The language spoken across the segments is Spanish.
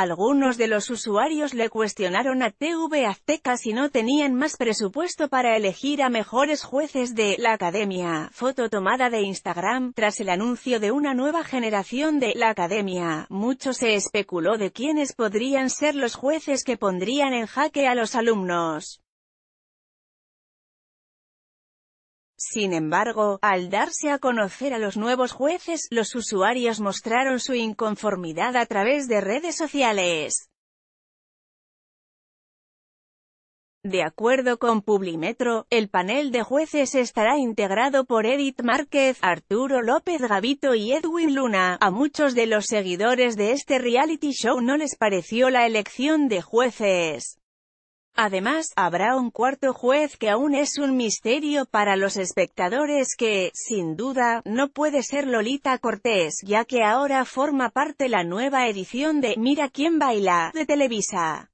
Algunos de los usuarios le cuestionaron a TV Azteca si no tenían más presupuesto para elegir a mejores jueces de La Academia. Foto tomada de Instagram, tras el anuncio de una nueva generación de La Academia, mucho se especuló de quiénes podrían ser los jueces que pondrían en jaque a los alumnos. Sin embargo, al darse a conocer a los nuevos jueces, los usuarios mostraron su inconformidad a través de redes sociales. De acuerdo con Publimetro, el panel de jueces estará integrado por Edith Márquez, Arturo López Gavito y Edwin Luna. A muchos de los seguidores de este reality show no les pareció la elección de jueces. Además, habrá un cuarto juez que aún es un misterio para los espectadores que, sin duda, no puede ser Lolita Cortés, ya que ahora forma parte la nueva edición de Mira quién baila, de Televisa.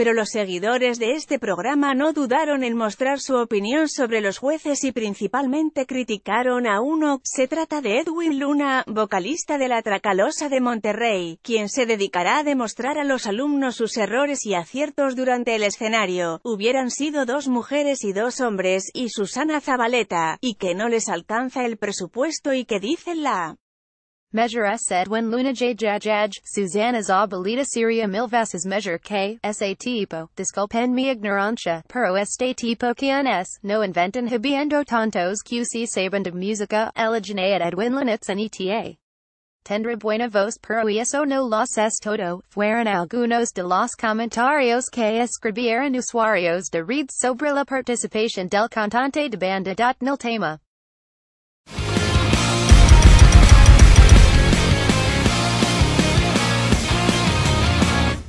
pero los seguidores de este programa no dudaron en mostrar su opinión sobre los jueces y principalmente criticaron a uno. Se trata de Edwin Luna, vocalista de la Tracalosa de Monterrey, quien se dedicará a demostrar a los alumnos sus errores y aciertos durante el escenario. Hubieran sido dos mujeres y dos hombres, y Susana Zabaleta, y que no les alcanza el presupuesto y que dicen la Measure S said when Luna J Jajaj, Susanna Zabalita Syria is Measure K, S.A. Tipo, Disculpen mi ignorancia, pero este tipo quien es, no inventan habiendo tantos QC saben de música, elegine at Edwin Linitz and ETA. Tendra buena voz pero eso no los es todo, fueron algunos de los comentarios que escribieron usuarios de reads sobre la participación del cantante de banda. Nil tema.